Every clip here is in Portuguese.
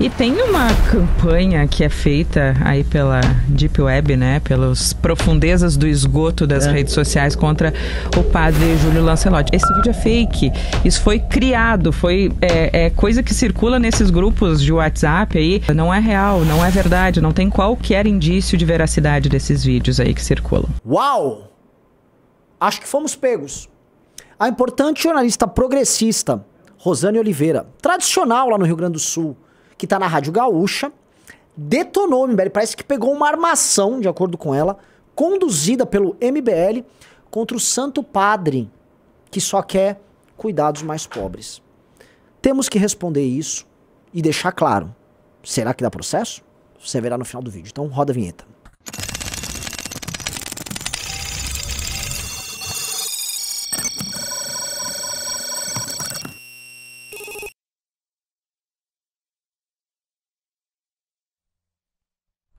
E tem uma campanha que é feita aí pela Deep Web, né? Pelas profundezas do esgoto das é. redes sociais contra o padre Júlio Lancelotti. Esse vídeo é fake. Isso foi criado, foi é, é coisa que circula nesses grupos de WhatsApp aí. Não é real, não é verdade, não tem qualquer indício de veracidade desses vídeos aí que circulam. Uau! Acho que fomos pegos. A importante jornalista progressista, Rosane Oliveira, tradicional lá no Rio Grande do Sul, que tá na Rádio Gaúcha, detonou o MBL. Parece que pegou uma armação, de acordo com ela, conduzida pelo MBL contra o Santo Padre, que só quer cuidar dos mais pobres. Temos que responder isso e deixar claro. Será que dá processo? Você verá no final do vídeo. Então roda a vinheta.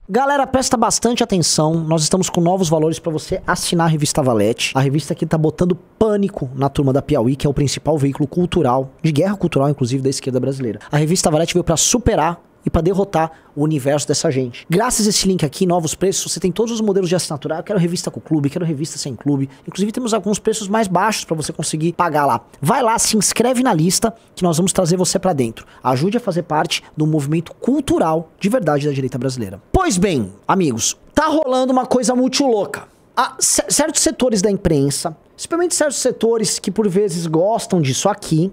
Galera, presta bastante atenção. Nós estamos com novos valores para você assinar a revista Valete. A revista que tá botando pânico na turma da Piauí, que é o principal veículo cultural, de guerra cultural inclusive da esquerda brasileira. A revista Valete veio para superar e para derrotar o universo dessa gente. Graças a esse link aqui, novos preços, você tem todos os modelos de assinatura. Eu quero revista com clube, quero revista sem clube. Inclusive temos alguns preços mais baixos para você conseguir pagar lá. Vai lá, se inscreve na lista que nós vamos trazer você para dentro. Ajude a fazer parte do movimento cultural de verdade da direita brasileira. Pois bem, amigos, tá rolando uma coisa muito louca. Há ah, certos setores da imprensa, principalmente certos setores que por vezes gostam disso aqui,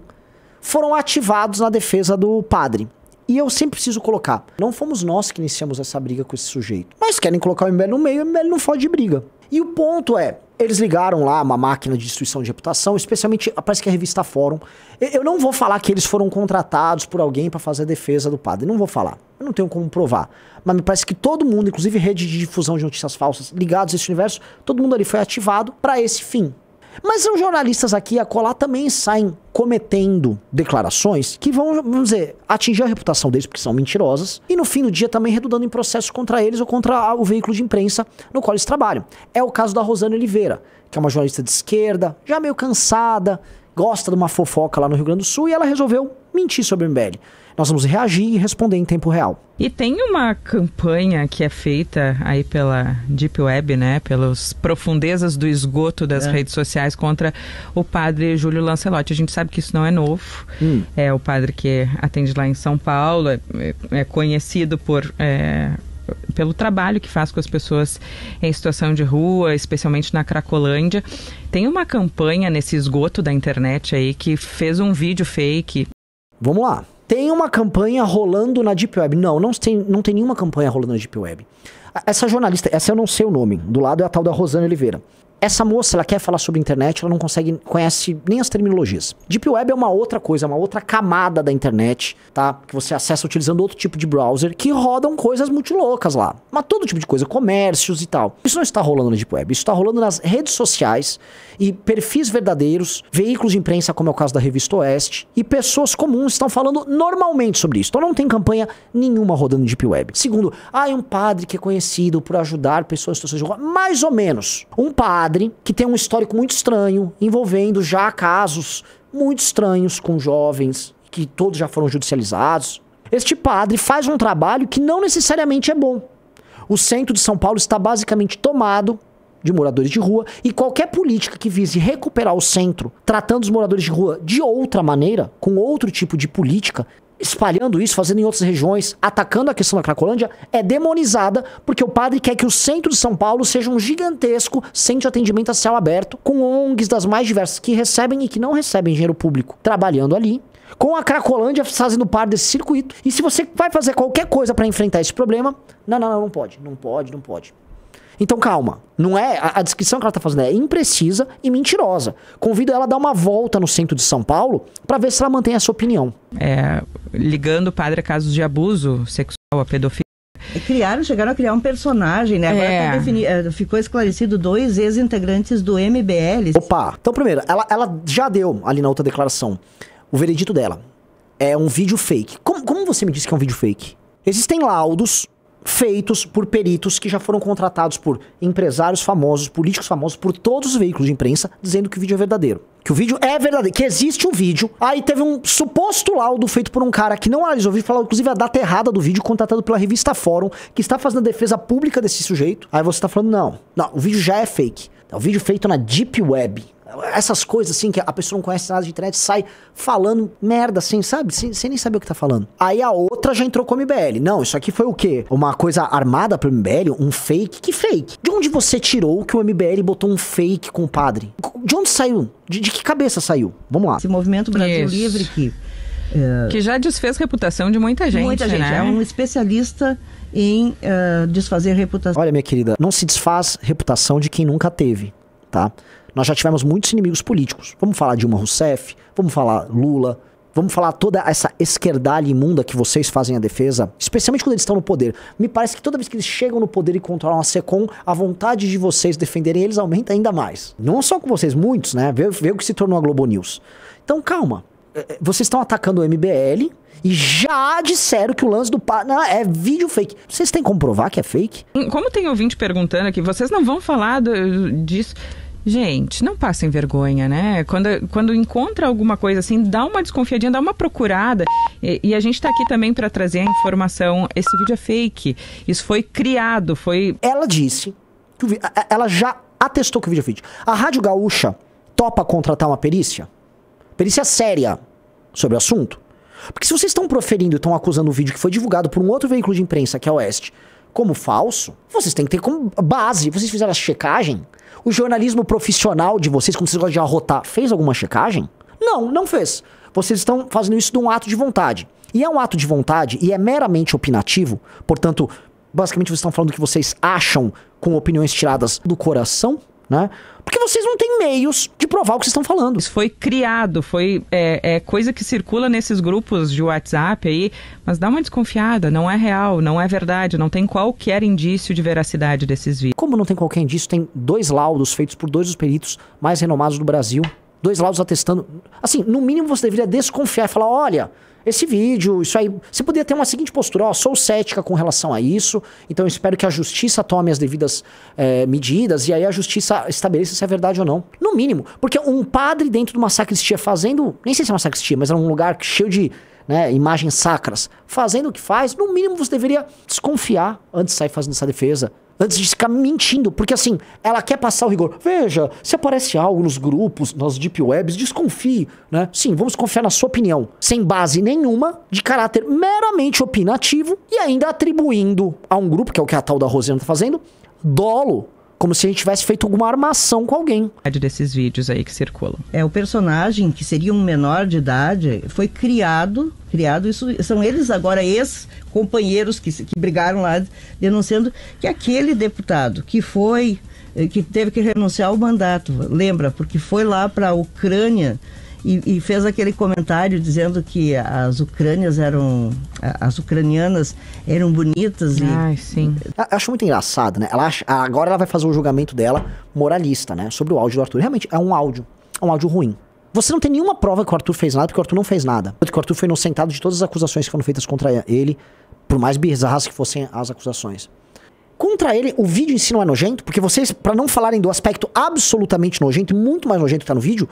foram ativados na defesa do padre. E eu sempre preciso colocar, não fomos nós que iniciamos essa briga com esse sujeito, mas querem colocar o MBL no meio, o MBL não fode de briga. E o ponto é, eles ligaram lá uma máquina de destruição de reputação, especialmente, parece que é a revista Fórum. Eu não vou falar que eles foram contratados por alguém para fazer a defesa do padre, não vou falar. Eu não tenho como provar. Mas me parece que todo mundo, inclusive rede de difusão de notícias falsas ligados a esse universo, todo mundo ali foi ativado para esse fim. Mas os jornalistas aqui a colar também saem cometendo declarações que vão, vamos dizer, atingir a reputação deles porque são mentirosas e no fim do dia também redundando em processos contra eles ou contra o veículo de imprensa no qual eles trabalham. É o caso da Rosana Oliveira, que é uma jornalista de esquerda, já meio cansada, gosta de uma fofoca lá no Rio Grande do Sul e ela resolveu mentir sobre o MBL. Nós vamos reagir e responder em tempo real. E tem uma campanha que é feita aí pela Deep Web, né? Pelas profundezas do esgoto das é. redes sociais contra o padre Júlio Lancelotti. A gente sabe que isso não é novo. Hum. É o padre que atende lá em São Paulo, é, é conhecido por. É, pelo trabalho que faz com as pessoas em situação de rua, especialmente na Cracolândia. Tem uma campanha nesse esgoto da internet aí que fez um vídeo fake Vamos lá. Tem uma campanha rolando na Deep Web. Não, não tem, não tem nenhuma campanha rolando na Deep Web. Essa jornalista, essa eu não sei o nome, do lado é a tal da Rosana Oliveira. Essa moça, ela quer falar sobre internet, ela não consegue, conhece nem as terminologias. Deep Web é uma outra coisa, uma outra camada da internet, tá? Que você acessa utilizando outro tipo de browser, que rodam coisas muito loucas lá. Mas todo tipo de coisa, comércios e tal. Isso não está rolando na Deep Web, isso está rolando nas redes sociais e perfis verdadeiros, veículos de imprensa, como é o caso da Revista Oeste, e pessoas comuns estão falando normalmente sobre isso. Então não tem campanha nenhuma rodando Deep Web. Segundo, ah, é um padre que é conhecido por ajudar pessoas em situações de rua. Mais ou menos. Um padre padre que tem um histórico muito estranho, envolvendo já casos muito estranhos com jovens, que todos já foram judicializados. Este padre faz um trabalho que não necessariamente é bom. O centro de São Paulo está basicamente tomado de moradores de rua e qualquer política que vise recuperar o centro, tratando os moradores de rua de outra maneira, com outro tipo de política, espalhando isso, fazendo em outras regiões, atacando a questão da Cracolândia, é demonizada porque o padre quer que o centro de São Paulo seja um gigantesco centro de atendimento a céu aberto, com ONGs das mais diversas que recebem e que não recebem dinheiro público trabalhando ali. Com a Cracolândia fazendo parte desse circuito. E se você vai fazer qualquer coisa para enfrentar esse problema, não, não, não, não pode, não pode, não pode. Então calma, não é a, a descrição que ela está fazendo é imprecisa e mentirosa. Convido ela a dar uma volta no centro de São Paulo para ver se ela mantém essa opinião. É, ligando o padre a casos de abuso sexual, a pedofilia criaram, chegaram a criar um personagem, né? Agora é. tá defini... Eh, ficou esclarecido dois ex-integrantes do MBL. Opa! Então, primeiro, ela, ela já deu ali na outra declaração o veredito dela. É um vídeo fake. Como, como você me disse que é um vídeo fake? Existem laudos feitos por peritos que já foram contratados por empresários famosos, políticos famosos, por todos os veículos de imprensa, dizendo que o vídeo é verdadeiro. Que o vídeo é verdadeiro, que existe um vídeo. Aí teve um suposto laudo feito por um cara que não analisou o vídeo, falou inclusive a data errada do vídeo, contratado pela revista Fórum, que está fazendo a defesa pública desse sujeito. Aí você está falando, não, não, o vídeo já é fake. É tá, um vídeo feito na Deep Web essas coisas assim, que a pessoa não conhece nada de internet, sai falando merda assim, sabe? Sem, sem nem saber o que tá falando. Aí a outra já entrou com o MBL. Não, isso aqui foi o quê? Uma coisa armada pro MBL? Um fake? Que fake? De onde você tirou que o MBL botou um fake, com o padre De onde saiu? De, de que cabeça saiu? Vamos lá. Esse movimento Brasil isso. Livre que... É... Que já desfez reputação de muita gente, Muita gente, né? é um especialista em uh, desfazer reputação. Olha, minha querida, não se desfaz reputação de quem nunca teve, tá? Nós já tivemos muitos inimigos políticos. Vamos falar Dilma Rousseff, vamos falar Lula, vamos falar toda essa esquerdalha imunda que vocês fazem a defesa, especialmente quando eles estão no poder. Me parece que toda vez que eles chegam no poder e controlam a SECOM, a vontade de vocês defenderem eles aumenta ainda mais. Não só com vocês, muitos, né? Vê, vê o que se tornou a Globo News. Então, calma. É, é, vocês estão atacando o MBL e já disseram que o lance do é vídeo fake. Vocês têm como provar que é fake? Como tem ouvinte perguntando aqui, vocês não vão falar do, disso. Gente, não passem vergonha, né? Quando, quando encontra alguma coisa assim, dá uma desconfiadinha, dá uma procurada. E, e a gente está aqui também para trazer a informação. Esse vídeo é fake. Isso foi criado, foi. Ela disse que vi... ela já atestou que o vídeo é fake. A Rádio Gaúcha topa contratar uma perícia? Perícia séria sobre o assunto? Porque se vocês estão proferindo e estão acusando o vídeo que foi divulgado por um outro veículo de imprensa, que é a Oeste, como falso, vocês têm que ter como base. Vocês fizeram a checagem? O jornalismo profissional de vocês, como vocês gostam de arrotar, fez alguma checagem? Não, não fez. Vocês estão fazendo isso de um ato de vontade. E é um ato de vontade e é meramente opinativo, portanto, basicamente vocês estão falando que vocês acham com opiniões tiradas do coração né? Porque vocês não têm meios de provar o que vocês estão falando. Isso foi criado, foi é, é, coisa que circula nesses grupos de WhatsApp aí, mas dá uma desconfiada, não é real, não é verdade, não tem qualquer indício de veracidade desses vídeos. Como não tem qualquer indício, tem dois laudos feitos por dois dos peritos mais renomados do Brasil, dois laudos atestando. Assim, no mínimo você deveria desconfiar e falar: olha, esse vídeo, isso aí. Você poderia ter uma seguinte postura: ó, oh, sou cética com relação a isso, então espero que a justiça tome as devidas eh, medidas e aí a justiça estabeleça se é verdade ou não. No mínimo, porque um padre dentro de uma sacristia fazendo, nem sei se é uma sacristia, mas é um lugar cheio de né, imagens sacras, fazendo o que faz, no mínimo você deveria desconfiar antes de sair fazendo essa defesa. Antes de ficar mentindo, porque assim, ela quer passar o rigor. Veja, se aparece algo nos grupos, nas deep webs, desconfie, né? Sim, vamos confiar na sua opinião, sem base nenhuma, de caráter meramente opinativo e ainda atribuindo a um grupo, que é o que a tal da Rosiana tá fazendo, dolo como se a gente tivesse feito alguma armação com alguém. É desses vídeos aí que circulam. É o personagem que seria um menor de idade foi criado, criado isso são eles agora ex companheiros que, que brigaram lá denunciando que aquele deputado que foi eh, que teve que renunciar ao mandato, lembra, porque foi lá para a Ucrânia e, e, fez aquele comentário dizendo que as ucrânias eram as ucranianas eram bonitas e Ai, sim. Eu acho muito engraçado, né? Ela acha, agora ela vai fazer o julgamento dela moralista, né, sobre o áudio do Arthur. Realmente é um áudio, é um áudio ruim. Você não tem nenhuma prova que o Arthur fez nada, porque o Arthur não fez nada. Porque o Arthur foi inocentado de todas as acusações que foram feitas contra ele, por mais bizarras que fossem as acusações. Contra ele, o vídeo em si não é nojento, porque vocês, para não falarem do aspecto absolutamente nojento, muito mais nojento que tá no vídeo,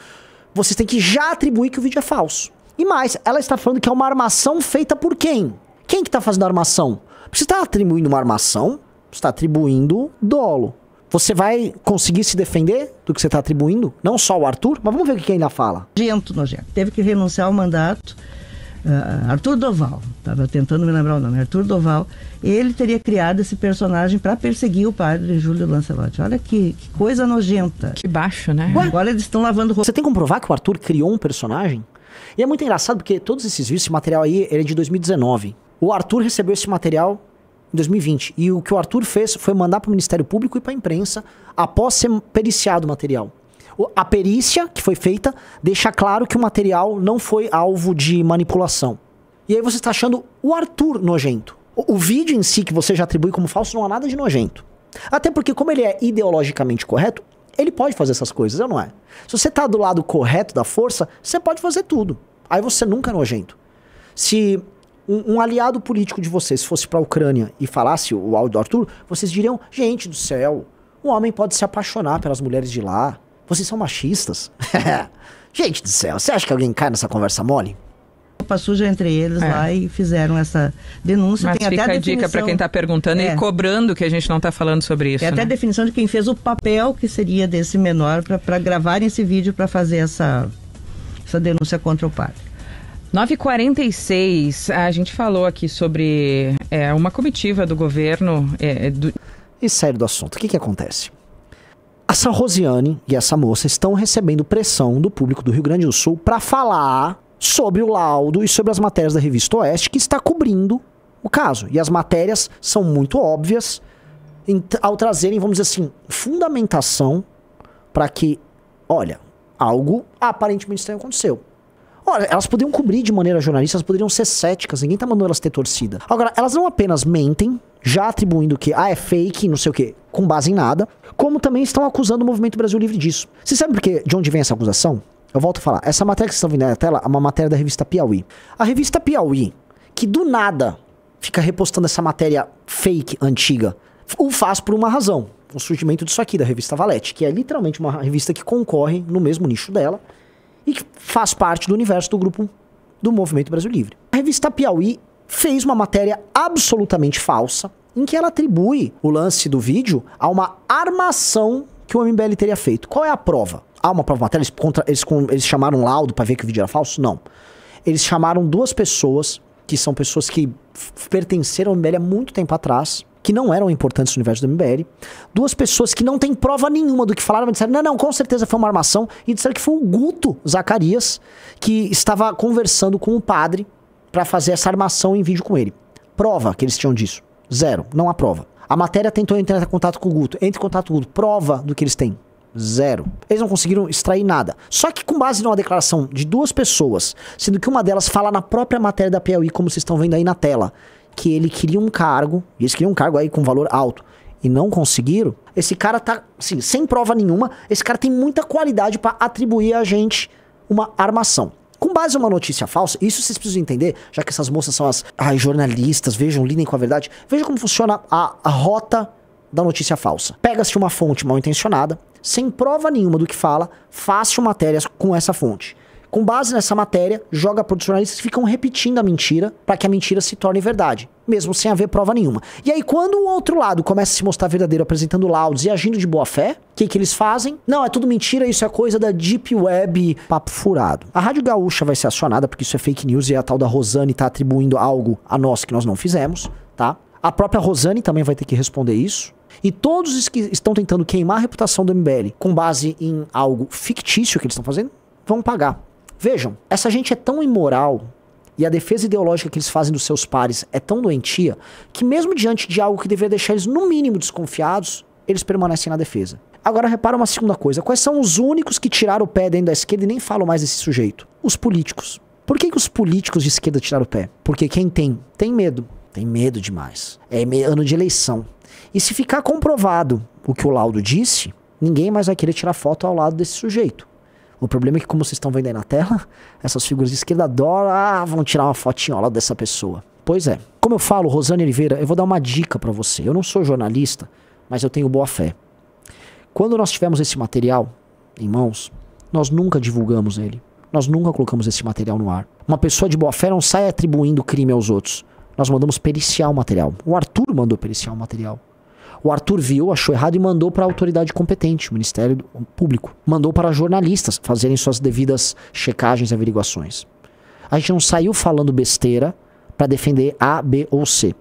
vocês têm que já atribuir que o vídeo é falso. E mais, ela está falando que é uma armação feita por quem? Quem que está fazendo a armação? Você está atribuindo uma armação, você está atribuindo dolo. Você vai conseguir se defender do que você está atribuindo? Não só o Arthur, mas vamos ver o que ainda fala. Gento, nojento. Teve que renunciar ao mandato uh, Arthur Doval, estava tentando me lembrar o nome, Arthur Doval, ele teria criado esse personagem para perseguir o padre Júlio Lancelotti. Olha que, que coisa nojenta. Que baixo, né? Agora eles estão lavando roupa. Você tem que comprovar que o Arthur criou um personagem? E é muito engraçado porque todos esses vídeos, esse material aí, ele é de 2019. O Arthur recebeu esse material em 2020. E o que o Arthur fez foi mandar para o Ministério Público e para a imprensa após ser periciado o material. A perícia que foi feita deixa claro que o material não foi alvo de manipulação. E aí você está achando o Arthur nojento. O, o vídeo em si que você já atribui como falso não há nada de nojento. Até porque, como ele é ideologicamente correto, ele pode fazer essas coisas, não é? Se você está do lado correto da força, você pode fazer tudo. Aí você nunca é nojento. Se um, um aliado político de vocês fosse para a Ucrânia e falasse o áudio do Arthur, vocês diriam: gente do céu, um homem pode se apaixonar pelas mulheres de lá. Vocês são machistas? Gente do céu, você acha que alguém cai nessa conversa mole? roupa suja entre eles é. lá e fizeram essa denúncia. Mas tem fica até a, dica para quem está perguntando é. e cobrando que a gente não está falando sobre isso. Tem até né? a definição de quem fez o papel que seria desse menor para gravar esse vídeo para fazer essa, essa denúncia contra o padre. 9h46, a gente falou aqui sobre é, uma comitiva do governo. É, é, do... E sério do assunto, o que, que acontece? Essa Rosiane e essa moça estão recebendo pressão do público do Rio Grande do Sul para falar sobre o laudo e sobre as matérias da revista Oeste que está cobrindo o caso. E as matérias são muito óbvias em, ao trazerem, vamos dizer assim, fundamentação para que, olha, algo aparentemente estranho aconteceu. Olha, elas poderiam cobrir de maneira jornalista, elas poderiam ser céticas, ninguém tá mandando elas ter torcida. Agora, elas não apenas mentem, já atribuindo que ah, é fake, não sei o quê, com base em nada, como também estão acusando o Movimento Brasil Livre disso. Você sabe por quê? De onde vem essa acusação? Eu volto a falar. Essa matéria que vocês estão vendo na tela é uma matéria da revista Piauí. A revista Piauí, que do nada fica repostando essa matéria fake antiga, o faz por uma razão. O surgimento disso aqui, da revista Valete, que é literalmente uma revista que concorre no mesmo nicho dela e que faz parte do universo do grupo do Movimento Brasil Livre. A revista Piauí fez uma matéria absolutamente falsa em que ela atribui o lance do vídeo a uma armação que o MBL teria feito. Qual é a prova? Há uma prova matéria? Eles, contra, eles, eles chamaram um laudo para ver que o vídeo era falso? Não. Eles chamaram duas pessoas, que são pessoas que pertenceram ao MBL há muito tempo atrás, que não eram importantes no universo do MBL. Duas pessoas que não têm prova nenhuma do que falaram, mas disseram, não, não, com certeza foi uma armação. E disseram que foi o Guto Zacarias, que estava conversando com o padre para fazer essa armação em vídeo com ele. Prova que eles tinham disso. Zero. Não há prova. A matéria tentou entrar em contato com o Guto. Entre em contato com o Guto. Prova do que eles têm. Zero. Eles não conseguiram extrair nada. Só que com base numa declaração de duas pessoas, sendo que uma delas fala na própria matéria da Piauí, como vocês estão vendo aí na tela, que ele queria um cargo, e eles queriam um cargo aí com valor alto, e não conseguiram, esse cara tá, assim, sem prova nenhuma, esse cara tem muita qualidade para atribuir a gente uma armação. Com base numa notícia falsa, isso vocês precisam entender, já que essas moças são as ai, jornalistas, vejam, lidem com a verdade. Veja como funciona a, a rota da notícia falsa. Pega-se uma fonte mal intencionada, sem prova nenhuma do que fala, faça matérias com essa fonte. Com base nessa matéria, joga para jornalistas que ficam repetindo a mentira para que a mentira se torne verdade, mesmo sem haver prova nenhuma. E aí, quando o outro lado começa a se mostrar verdadeiro, apresentando laudos e agindo de boa fé, o que, que eles fazem? Não, é tudo mentira, isso é coisa da Deep Web, papo furado. A Rádio Gaúcha vai ser acionada porque isso é fake news e a tal da Rosane está atribuindo algo a nós que nós não fizemos, tá? A própria Rosane também vai ter que responder isso. E todos os que estão tentando queimar a reputação do MBL com base em algo fictício que eles estão fazendo, vão pagar. Vejam, essa gente é tão imoral e a defesa ideológica que eles fazem dos seus pares é tão doentia que, mesmo diante de algo que deveria deixar eles, no mínimo, desconfiados, eles permanecem na defesa. Agora repara uma segunda coisa: quais são os únicos que tiraram o pé dentro da esquerda e nem falam mais desse sujeito? Os políticos. Por que, que os políticos de esquerda tiraram o pé? Porque quem tem, tem medo. Tem medo demais. É ano de eleição. E se ficar comprovado o que o laudo disse, ninguém mais vai querer tirar foto ao lado desse sujeito. O problema é que, como vocês estão vendo aí na tela, essas figuras de esquerda adoram, ah, vão tirar uma lá dessa pessoa. Pois é. Como eu falo, Rosane Oliveira, eu vou dar uma dica para você. Eu não sou jornalista, mas eu tenho boa fé. Quando nós tivemos esse material em mãos, nós nunca divulgamos ele. Nós nunca colocamos esse material no ar. Uma pessoa de boa fé não sai atribuindo crime aos outros. Nós mandamos periciar o material. O Arthur mandou periciar o material. O Arthur viu, achou errado e mandou para a autoridade competente, o Ministério Público. Mandou para jornalistas fazerem suas devidas checagens e averiguações. A gente não saiu falando besteira para defender A, B ou C.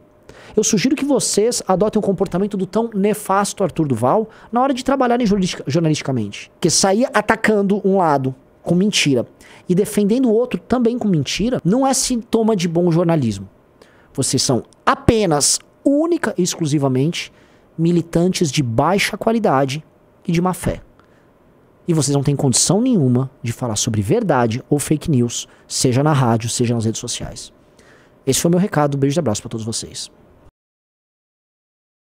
Eu sugiro que vocês adotem o comportamento do tão nefasto Arthur Duval na hora de trabalharem jornalisticamente. Que sair atacando um lado com mentira e defendendo o outro também com mentira não é sintoma de bom jornalismo. Vocês são apenas, única e exclusivamente, militantes de baixa qualidade e de má fé. E vocês não têm condição nenhuma de falar sobre verdade ou fake news, seja na rádio, seja nas redes sociais. Esse foi o meu recado. Beijo e abraço para todos vocês.